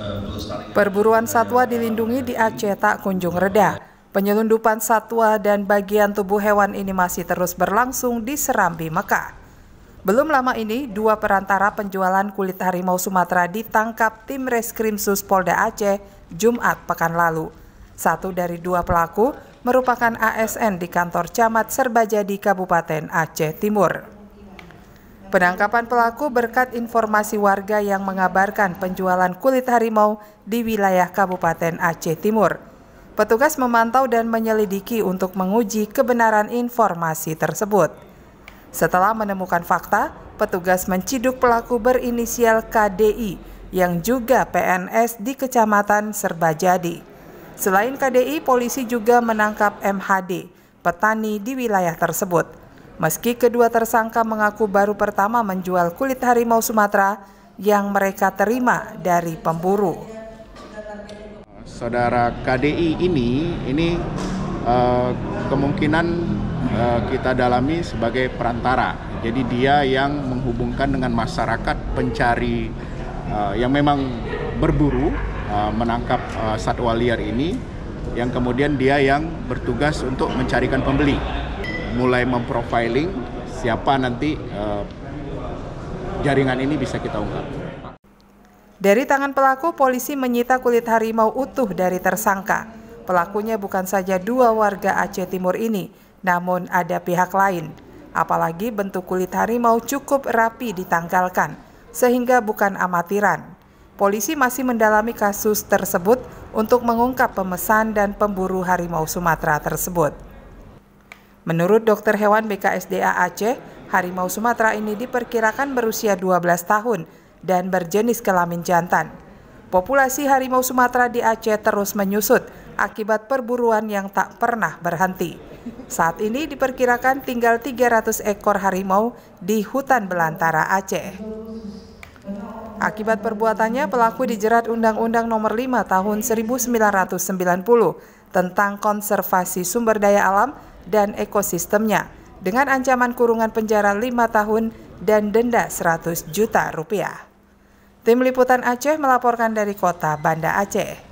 Eh, Perburuan satwa dilindungi di Aceh tak kunjung reda. Penyelundupan satwa dan bagian tubuh hewan ini masih terus berlangsung di Serambi, Mekah. Belum lama ini, dua perantara penjualan kulit harimau Sumatera ditangkap tim Reskrim Polda Aceh Jumat pekan lalu. Satu dari dua pelaku merupakan ASN di kantor camat Serbajadi Kabupaten Aceh Timur. Penangkapan pelaku berkat informasi warga yang mengabarkan penjualan kulit harimau di wilayah Kabupaten Aceh Timur. Petugas memantau dan menyelidiki untuk menguji kebenaran informasi tersebut. Setelah menemukan fakta, petugas menciduk pelaku berinisial KDI yang juga PNS di Kecamatan Serbajadi. Selain KDI, polisi juga menangkap MHD, petani di wilayah tersebut. Meski kedua tersangka mengaku baru pertama menjual kulit harimau Sumatera yang mereka terima dari pemburu. Saudara KDI ini, ini uh, kemungkinan uh, kita dalami sebagai perantara. Jadi dia yang menghubungkan dengan masyarakat pencari uh, yang memang berburu uh, menangkap uh, satwa liar ini yang kemudian dia yang bertugas untuk mencarikan pembeli mulai memprofiling siapa nanti eh, jaringan ini bisa kita ungkap. Dari tangan pelaku, polisi menyita kulit harimau utuh dari tersangka. Pelakunya bukan saja dua warga Aceh Timur ini, namun ada pihak lain. Apalagi bentuk kulit harimau cukup rapi ditanggalkan, sehingga bukan amatiran. Polisi masih mendalami kasus tersebut untuk mengungkap pemesan dan pemburu harimau Sumatera tersebut. Menurut dokter hewan BKSDA Aceh, harimau Sumatera ini diperkirakan berusia 12 tahun dan berjenis kelamin jantan. Populasi harimau Sumatera di Aceh terus menyusut akibat perburuan yang tak pernah berhenti. Saat ini diperkirakan tinggal 300 ekor harimau di hutan belantara Aceh. Akibat perbuatannya, pelaku dijerat Undang-Undang Nomor 5 Tahun 1990 tentang konservasi sumber daya alam dan ekosistemnya dengan ancaman kurungan penjara 5 tahun dan denda 100 juta rupiah. Tim Liputan Aceh melaporkan dari kota Banda Aceh.